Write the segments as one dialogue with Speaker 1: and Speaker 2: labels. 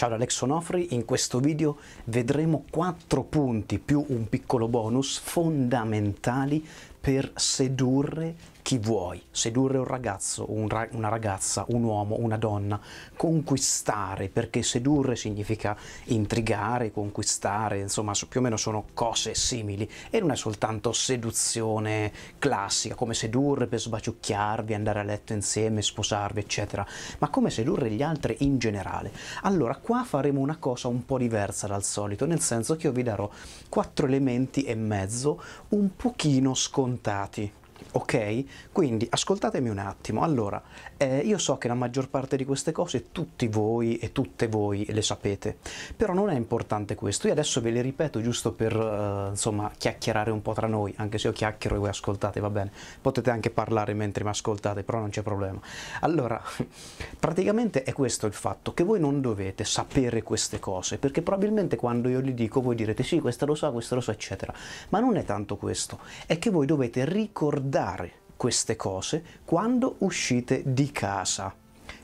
Speaker 1: Ciao da Alex Onofri, in questo video vedremo 4 punti più un piccolo bonus fondamentali per sedurre chi vuoi, sedurre un ragazzo, un ra una ragazza, un uomo, una donna, conquistare, perché sedurre significa intrigare, conquistare, insomma più o meno sono cose simili e non è soltanto seduzione classica, come sedurre per sbaciucchiarvi, andare a letto insieme, sposarvi, eccetera, ma come sedurre gli altri in generale. Allora qua faremo una cosa un po' diversa dal solito, nel senso che io vi darò quattro elementi e mezzo un pochino scontati Ok? Quindi ascoltatemi un attimo. Allora, eh, io so che la maggior parte di queste cose tutti voi e tutte voi le sapete, però non è importante questo. Io adesso ve le ripeto giusto per, eh, insomma, chiacchierare un po' tra noi, anche se io chiacchiero e voi ascoltate, va bene. Potete anche parlare mentre mi ascoltate, però non c'è problema. Allora, praticamente è questo il fatto, che voi non dovete sapere queste cose, perché probabilmente quando io le dico voi direte sì, questa lo so, questa lo so, eccetera. Ma non è tanto questo, è che voi dovete ricordare ricordare queste cose quando uscite di casa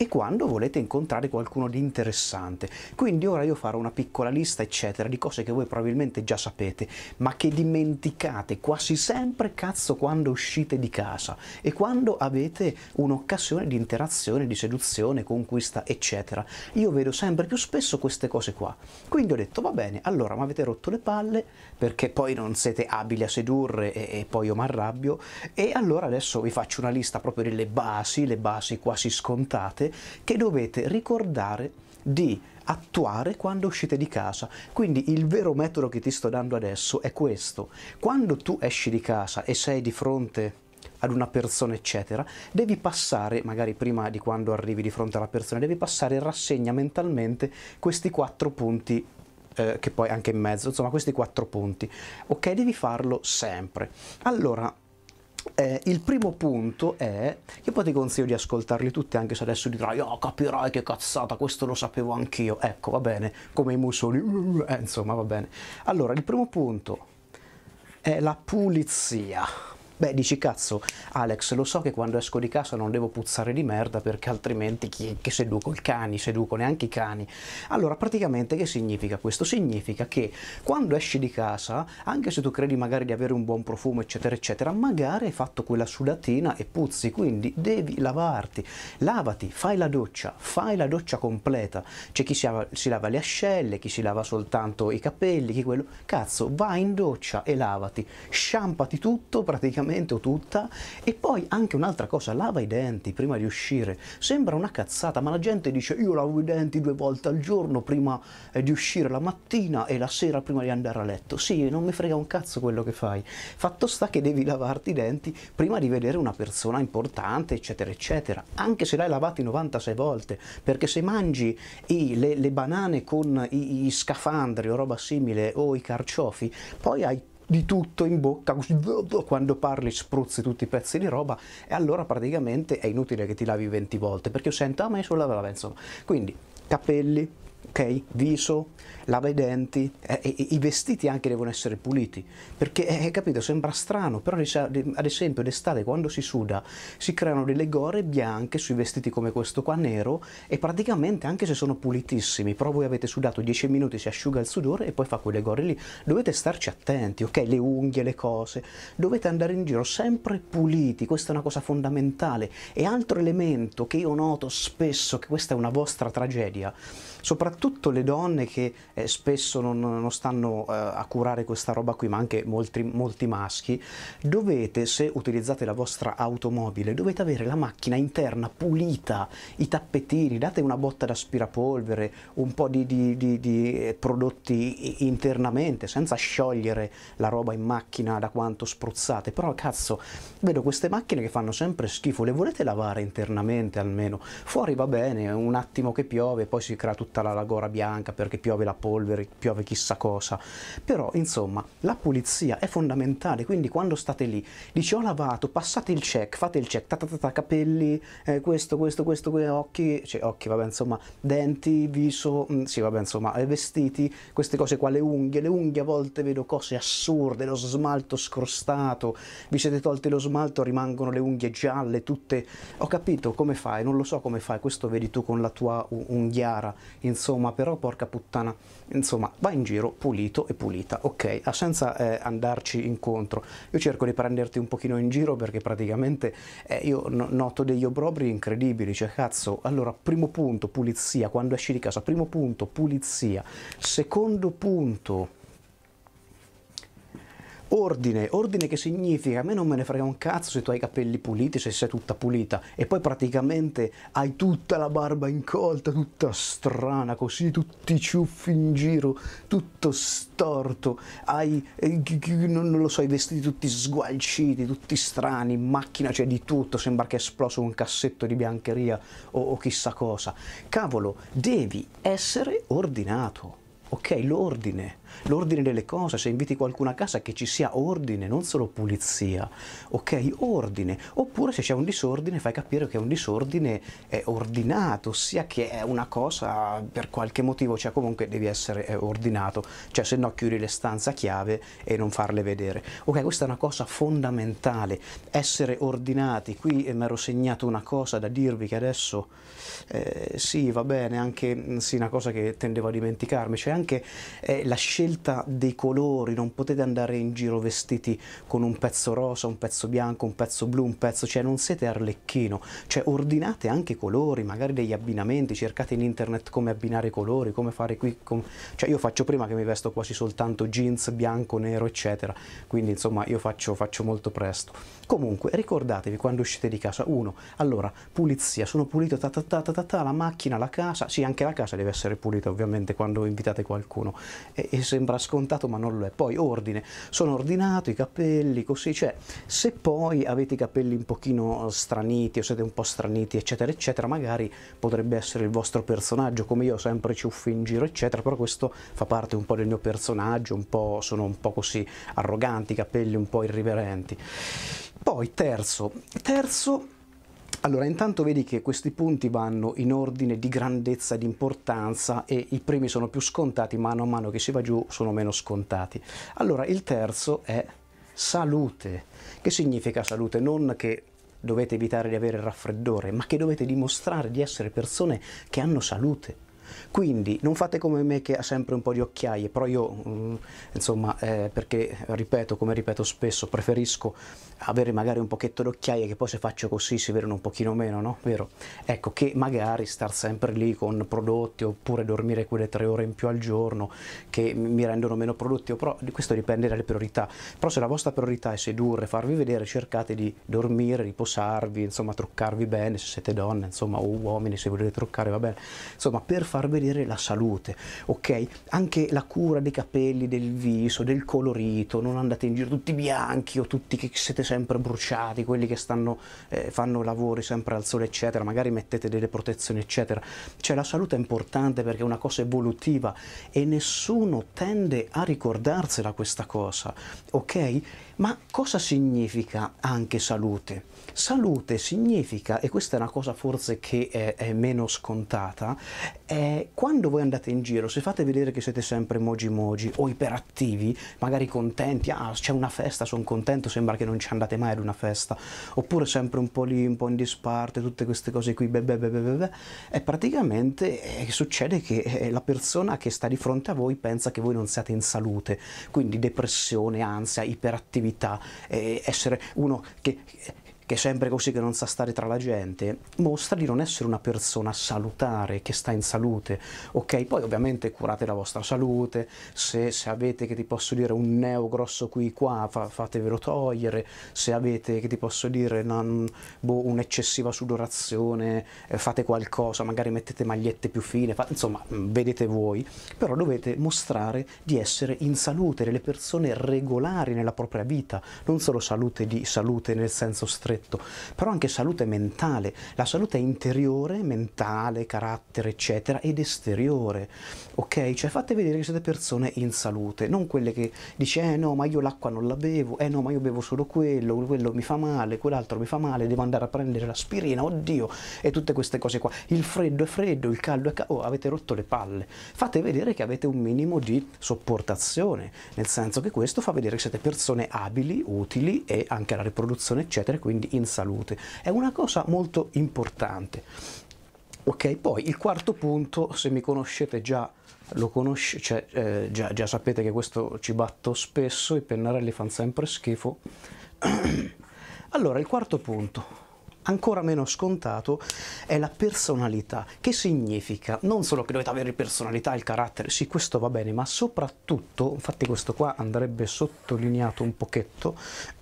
Speaker 1: e quando volete incontrare qualcuno di interessante. Quindi ora io farò una piccola lista, eccetera, di cose che voi probabilmente già sapete, ma che dimenticate quasi sempre, cazzo, quando uscite di casa e quando avete un'occasione di interazione, di seduzione, conquista, eccetera. Io vedo sempre più spesso queste cose qua. Quindi ho detto, va bene, allora mi avete rotto le palle perché poi non siete abili a sedurre e, e poi io mi arrabbio e allora adesso vi faccio una lista proprio delle basi, le basi quasi scontate che dovete ricordare di attuare quando uscite di casa. Quindi il vero metodo che ti sto dando adesso è questo. Quando tu esci di casa e sei di fronte ad una persona eccetera, devi passare, magari prima di quando arrivi di fronte alla persona, devi passare in rassegna mentalmente questi quattro punti eh, che poi anche in mezzo, insomma questi quattro punti. Ok, devi farlo sempre. Allora, eh, il primo punto è che poi ti consiglio di ascoltarli tutti anche se adesso dirai oh capirai che cazzata questo lo sapevo anch'io ecco va bene come i musoli eh, insomma va bene allora il primo punto è la pulizia Beh, dici cazzo, Alex, lo so che quando esco di casa non devo puzzare di merda perché altrimenti chi, che seduco i cani, seduco neanche i cani. Allora, praticamente che significa questo? Significa che quando esci di casa, anche se tu credi magari di avere un buon profumo, eccetera, eccetera, magari hai fatto quella sudatina e puzzi, quindi devi lavarti. Lavati, fai la doccia, fai la doccia completa. C'è chi si, si lava le ascelle, chi si lava soltanto i capelli, chi quello. Cazzo, vai in doccia e lavati, sciampati tutto praticamente completamente o tutta e poi anche un'altra cosa, lava i denti prima di uscire. Sembra una cazzata, ma la gente dice io lavo i denti due volte al giorno prima eh, di uscire la mattina e la sera prima di andare a letto. Sì, non mi frega un cazzo quello che fai. Fatto sta che devi lavarti i denti prima di vedere una persona importante, eccetera, eccetera. Anche se l'hai lavati 96 volte, perché se mangi i, le, le, banane con i, i scafandri o roba simile o i carciofi, poi hai di tutto in bocca, quando parli spruzzi tutti i pezzi di roba e allora praticamente è inutile che ti lavi 20 volte perché io sento a me sulla lava, insomma. Quindi capelli, ok? Viso, lavavedenti, eh, eh, i vestiti anche devono essere puliti, perché, eh, eh capito, sembra strano, però ad esempio d'estate quando si suda si creano delle gore bianche sui vestiti come questo qua nero e praticamente anche se sono pulitissimi, però voi avete sudato 10 minuti, si asciuga il sudore e poi fa quelle gore lì, dovete starci attenti, ok? Le unghie, le cose, dovete andare in giro sempre puliti, questa è una cosa fondamentale e altro elemento che io noto spesso, che questa è una vostra tragedia, soprattutto le donne che eh, spesso non, non stanno eh, a curare questa roba qui, ma anche molti, molti maschi, dovete, se utilizzate la vostra automobile, dovete avere la macchina interna pulita, i tappetini, date una botta d'aspirapolvere, un po' di, di, di, di eh, prodotti internamente, senza sciogliere la roba in macchina da quanto spruzzate, però cazzo, vedo queste macchine che fanno sempre schifo, le volete lavare internamente almeno? Fuori va bene, un attimo che piove, poi si crea tutto tutta la lagora bianca perché piove la polvere, piove chissà cosa, però insomma la pulizia è fondamentale, quindi quando state lì, dice ho lavato, passate il check, fate il check, ta, ta, ta, ta capelli, eh, questo, questo, questo, que, occhi, cioè occhi, vabbè insomma, denti, viso, mh, mm, sì vabbè insomma, eh, vestiti, queste cose qua, le unghie, le unghie a volte vedo cose assurde, lo smalto scrostato, vi siete tolti lo smalto, rimangono le unghie gialle, tutte, ho capito come fai, non lo so come fai, questo vedi tu con la tua unghiara insomma però porca puttana, insomma va in giro pulito e pulita, ok, ah, senza eh, andarci incontro, io cerco di prenderti un pochino in giro perché praticamente eh, io noto degli obrobri incredibili, cioè cazzo, allora primo punto pulizia, quando esci di casa, primo punto pulizia, secondo punto Ordine, ordine che significa a me non me ne frega un cazzo se tu hai i capelli puliti, se sei tutta pulita e poi praticamente hai tutta la barba incolta, tutta strana così, tutti i ciuffi in giro, tutto storto, hai, eh, non, lo so, i vestiti tutti sgualciti, tutti strani, in macchina c'è di tutto, sembra che è esploso un cassetto di biancheria o, o chissà cosa. Cavolo, devi essere ordinato, ok? L'ordine l'ordine delle cose, se inviti qualcuno a casa che ci sia ordine, non solo pulizia, ok? Ordine, oppure se c'è un disordine fai capire che un disordine è ordinato, sia che è una cosa per qualche motivo, cioè comunque devi essere eh, ordinato, cioè se no chiudi le stanze a chiave e non farle vedere. Ok, questa è una cosa fondamentale, essere ordinati, qui eh, mi ero segnato una cosa da dirvi che adesso eh, sì, va bene, anche mm, sì, una cosa che tendevo a dimenticarmi, cioè anche eh, la scelta scelta dei colori, non potete andare in giro vestiti con un pezzo rosa, un pezzo bianco, un pezzo blu, un pezzo, cioè non siete arlecchino, cioè ordinate anche i colori, magari degli abbinamenti, cercate in internet come abbinare i colori, come fare qui, com... cioè io faccio prima che mi vesto quasi soltanto jeans bianco, nero eccetera, quindi insomma io faccio, faccio molto presto. Comunque ricordatevi quando uscite di casa, uno, allora pulizia, sono pulito, ta ta ta ta ta, ta la macchina, la casa, sì anche la casa deve essere pulita ovviamente quando invitate qualcuno e, e sembra scontato ma non lo è. Poi ordine, sono ordinato i capelli, così, cioè se poi avete i capelli un pochino straniti o siete un po' straniti eccetera eccetera, magari potrebbe essere il vostro personaggio, come io sempre ciuffi in giro eccetera, però questo fa parte un po' del mio personaggio, un po', sono un po' così arroganti, capelli un po' irriverenti. Poi terzo, terzo allora, intanto vedi che questi punti vanno in ordine di grandezza, e di importanza e i primi sono più scontati, mano a mano che si va giù sono meno scontati. Allora, il terzo è salute. Che significa salute? Non che dovete evitare di avere il raffreddore, ma che dovete dimostrare di essere persone che hanno salute quindi non fate come me che ha sempre un po' di occhiaie, però io mm, insomma eh, perché ripeto, come ripeto spesso, preferisco avere magari un pochetto d'occhiaie che poi se faccio così si vedono un pochino meno, no? Vero? Ecco, che magari star sempre lì con prodotti oppure dormire quelle tre ore in più al giorno che mi rendono meno produttivo, però questo dipende dalle priorità. Però se la vostra priorità è sedurre, farvi vedere, cercate di dormire, riposarvi, insomma truccarvi bene, se siete donne, insomma, o uomini se volete truccare va bene. Insomma, per far far vedere la salute, ok? Anche la cura dei capelli, del viso, del colorito, non andate in giro tutti bianchi o tutti che siete sempre bruciati, quelli che stanno, eh, fanno lavori sempre al sole, eccetera, magari mettete delle protezioni, eccetera. Cioè la salute è importante perché è una cosa evolutiva e nessuno tende a ricordarsela questa cosa, ok? Ma cosa significa anche salute? Salute significa, e questa è una cosa forse che è, è meno scontata, è eh, quando voi andate in giro, se fate vedere che siete sempre moji moji o iperattivi, magari contenti, ah c'è una festa, sono contento, sembra che non ci andate mai ad una festa, oppure sempre un po' lì, un po' in disparte, tutte queste cose qui, beh, beh, beh, beh, beh, e praticamente eh, succede che eh, la persona che sta di fronte a voi pensa che voi non siate in salute, quindi depressione, ansia, iperattività, eh, essere uno che che è sempre così, che non sa stare tra la gente, mostra di non essere una persona salutare, che sta in salute, ok? Poi ovviamente curate la vostra salute, se, se avete, che ti posso dire, un neo grosso qui qua, fa, fatevelo togliere, se avete, che ti posso dire, mm, boh, un'eccessiva boh, un sudorazione, eh, fate qualcosa, magari mettete magliette più fine, fa, insomma, mm, vedete voi, però dovete mostrare di essere in salute, delle persone regolari nella propria vita, non solo salute di salute nel senso stretto, perfetto, però anche salute mentale, la salute interiore, mentale, carattere, eccetera, ed esteriore, ok? Cioè fate vedere che siete persone in salute, non quelle che dice eh no ma io l'acqua non la bevo, eh no ma io bevo solo quello, quello mi fa male, quell'altro mi fa male, devo andare a prendere l'aspirina, oddio, e tutte queste cose qua, il freddo è freddo, il caldo è caldo, oh, avete rotto le palle, fate vedere che avete un minimo di sopportazione, nel senso che questo fa vedere che siete persone abili, utili e anche alla riproduzione eccetera, quindi in salute. È una cosa molto importante. Ok, poi il quarto punto, se mi conoscete già lo conosce, cioè, eh, già, già, sapete che questo ci batto spesso, i pennarelli fanno sempre schifo. allora, il quarto punto, ancora meno scontato è la personalità, che significa non solo che dovete avere personalità, il carattere, sì questo va bene, ma soprattutto, infatti questo qua andrebbe sottolineato un pochetto,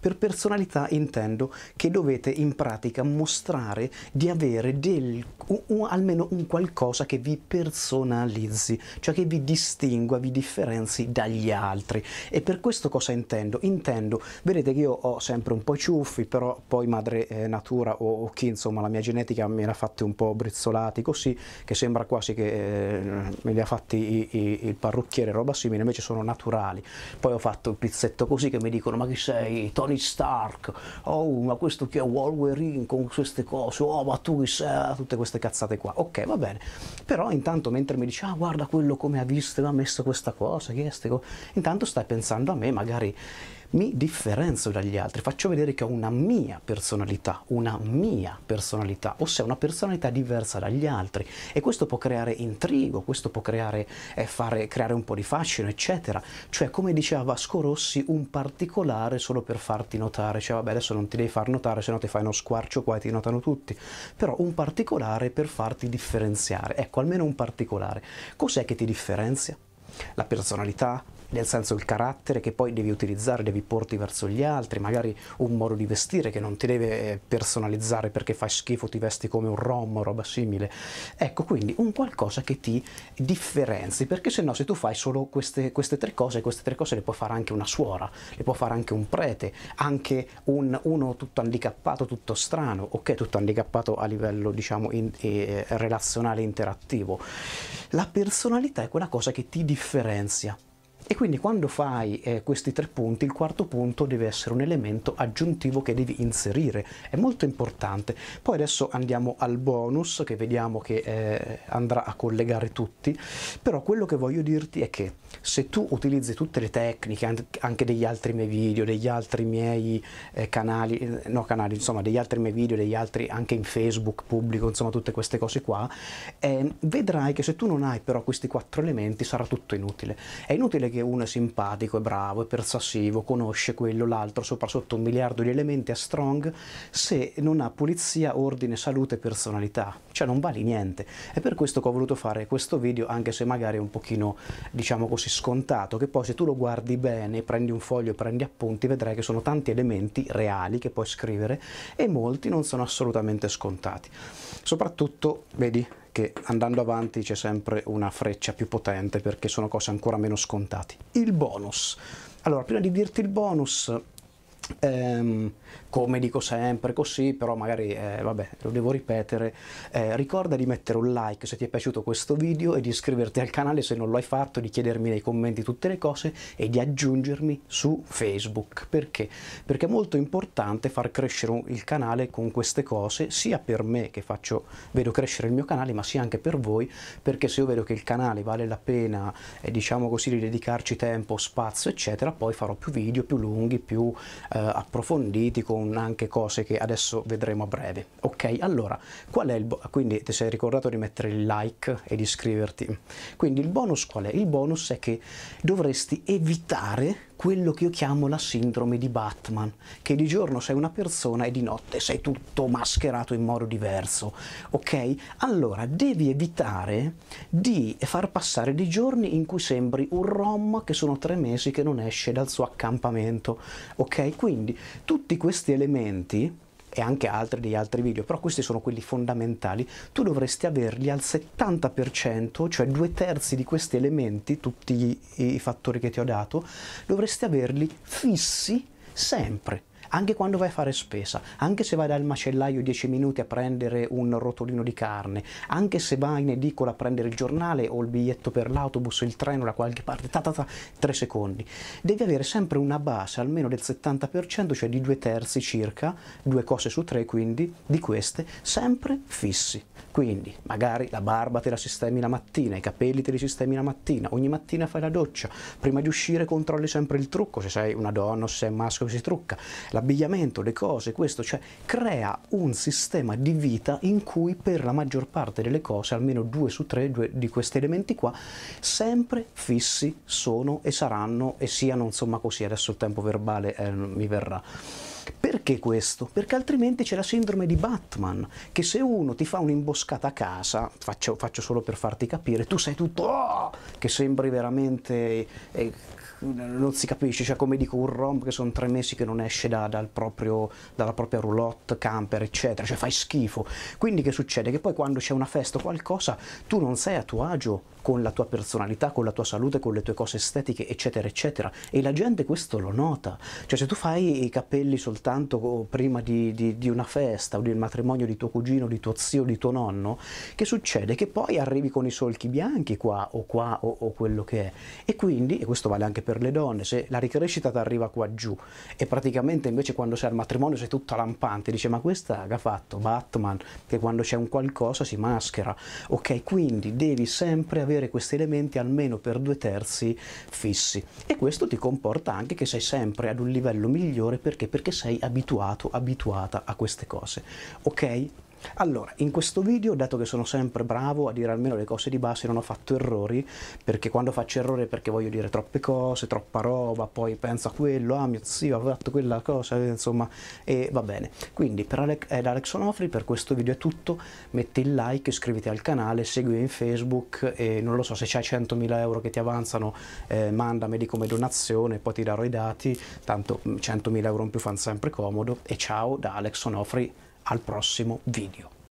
Speaker 1: per personalità intendo che dovete in pratica mostrare di avere del, un, un, almeno un qualcosa che vi personalizzi, cioè che vi distingua, vi differenzi dagli altri. E per questo cosa intendo? Intendo, vedete che io ho sempre un po' i ciuffi, però poi madre eh, natura o, o chi insomma la mia genetica me l'ha fatti un po' brizzolati così che sembra quasi che eh, me li ha fatti i, i, il parrucchiere roba simile invece sono naturali poi ho fatto il pizzetto così che mi dicono ma chi sei Tony Stark oh ma questo che è Wolverine con queste cose oh ma tu chi sei tutte queste cazzate qua ok va bene però intanto mentre mi dici ah guarda quello come ha visto e ha messo questa cosa che è intanto stai pensando a me magari mi differenzo dagli altri, faccio vedere che ho una mia personalità, una mia personalità, ossia una personalità diversa dagli altri e questo può creare intrigo, questo può creare, eh, fare, creare un po' di fascino, eccetera. Cioè, come diceva Vasco Rossi, un particolare solo per farti notare, cioè vabbè adesso non ti devi far notare, se no ti fai uno squarcio qua e ti notano tutti, però un particolare per farti differenziare, ecco almeno un particolare. Cos'è che ti differenzia? La personalità, nel senso il carattere che poi devi utilizzare, devi porti verso gli altri, magari un modo di vestire che non ti deve eh, personalizzare perché fai schifo, ti vesti come un rom o roba simile. Ecco, quindi un qualcosa che ti differenzi, perché se no se tu fai solo queste, queste tre cose, queste tre cose le può fare anche una suora, le può fare anche un prete, anche un, uno tutto handicappato, tutto strano, ok, tutto handicappato a livello diciamo in, eh, relazionale interattivo. La personalità è quella cosa che ti differenzia e quindi quando fai eh, questi tre punti, il quarto punto deve essere un elemento aggiuntivo che devi inserire, è molto importante. Poi adesso andiamo al bonus che vediamo che eh, andrà a collegare tutti, però quello che voglio dirti è che se tu utilizzi tutte le tecniche, anche degli altri miei video, degli altri miei eh, canali, eh, no canali, insomma degli altri miei video, degli altri anche in Facebook pubblico, insomma tutte queste cose qua, eh, vedrai che se tu non hai però questi quattro elementi sarà tutto inutile. È inutile che che uno è simpatico, è bravo, è persuasivo, conosce quello, l'altro, sopra sotto un miliardo di elementi, è strong, se non ha pulizia, ordine, salute e personalità, cioè non vale niente. È per questo che ho voluto fare questo video, anche se magari è un pochino, diciamo così, scontato, che poi se tu lo guardi bene, prendi un foglio, prendi appunti, vedrai che sono tanti elementi reali che puoi scrivere e molti non sono assolutamente scontati. Soprattutto, vedi, che andando avanti c'è sempre una freccia più potente perché sono cose ancora meno scontate. Il bonus. Allora, prima di dirti il bonus, Ehm, come dico sempre così, però magari eh, vabbè, lo devo ripetere, eh, ricorda di mettere un like se ti è piaciuto questo video e di iscriverti al canale se non lo hai fatto, di chiedermi nei commenti tutte le cose e di aggiungermi su Facebook. Perché? Perché è molto importante far crescere il canale con queste cose, sia per me che faccio, vedo crescere il mio canale, ma sia anche per voi, perché se io vedo che il canale vale la pena, eh, diciamo così, di dedicarci tempo, spazio, eccetera, poi farò più video, più lunghi, più... Eh, eh, approfonditi con anche cose che adesso vedremo a breve. Ok, allora, qual è il bonus? Quindi ti sei ricordato di mettere il like e di iscriverti. Quindi il bonus qual è? Il bonus è che dovresti evitare quello che io chiamo la sindrome di Batman, che di giorno sei una persona e di notte sei tutto mascherato in modo diverso, ok? Allora devi evitare di far passare dei giorni in cui sembri un rom che sono tre mesi che non esce dal suo accampamento, ok? Quindi tutti questi elementi e anche altri degli altri video, però questi sono quelli fondamentali, tu dovresti averli al 70%, cioè due terzi di questi elementi, tutti i fattori che ti ho dato, dovresti averli fissi sempre anche quando vai a fare spesa, anche se vai dal macellaio 10 minuti a prendere un rotolino di carne, anche se vai in edicola a prendere il giornale o il biglietto per l'autobus, il treno da qualche parte, ta ta ta, 3 secondi. Devi avere sempre una base almeno del 70%, cioè di due terzi circa, due cose su tre quindi, di queste, sempre fissi. Quindi magari la barba te la sistemi la mattina, i capelli te li sistemi la mattina, ogni mattina fai la doccia, prima di uscire controlli sempre il trucco, se sei una donna o se sei maschio che si trucca, la l'abbigliamento, le cose, questo, cioè crea un sistema di vita in cui per la maggior parte delle cose, almeno due su tre due di questi elementi qua, sempre fissi sono e saranno e siano insomma così, adesso il tempo verbale eh, mi verrà. Perché questo? Perché altrimenti c'è la sindrome di Batman, che se uno ti fa un'imboscata a casa, faccio, faccio, solo per farti capire, tu sei tutto oh! che sembri veramente... Eh, non si capisce, cioè come dico un rom che sono tre mesi che non esce da, dal proprio, dalla propria roulotte, camper eccetera, cioè fai schifo. Quindi che succede? Che poi quando c'è una festa o qualcosa tu non sei a tuo agio con la tua personalità, con la tua salute, con le tue cose estetiche, eccetera, eccetera. E la gente questo lo nota. Cioè se tu fai i capelli soltanto prima di, di, di una festa o del matrimonio di tuo cugino, di tuo zio, di tuo nonno, che succede? Che poi arrivi con i solchi bianchi qua o qua o, o quello che è. E quindi, e questo vale anche per le donne, se la ricrescita ti arriva qua giù e praticamente invece quando sei al matrimonio sei tutta lampante, dice ma questa che ha fatto Batman, che quando c'è un qualcosa si maschera. Ok, quindi devi sempre avere avere questi elementi almeno per due terzi fissi e questo ti comporta anche che sei sempre ad un livello migliore perché? perché sei abituato, abituata a queste cose. Ok? Allora, in questo video, dato che sono sempre bravo a dire almeno le cose di base, non ho fatto errori, perché quando faccio errori è perché voglio dire troppe cose, troppa roba, poi penso a quello, ah mio zio ha fatto quella cosa, eh, insomma, e va bene. Quindi per Ale- ed Alex Onofri per questo video è tutto, metti il like, iscriviti al canale, seguimi in Facebook e non lo so se c'hai 100.000 euro che ti avanzano, eh, mandameli come donazione, poi ti darò i dati, tanto 100.000 mm, euro in più fanno sempre comodo e ciao da Alex Onofri al prossimo video.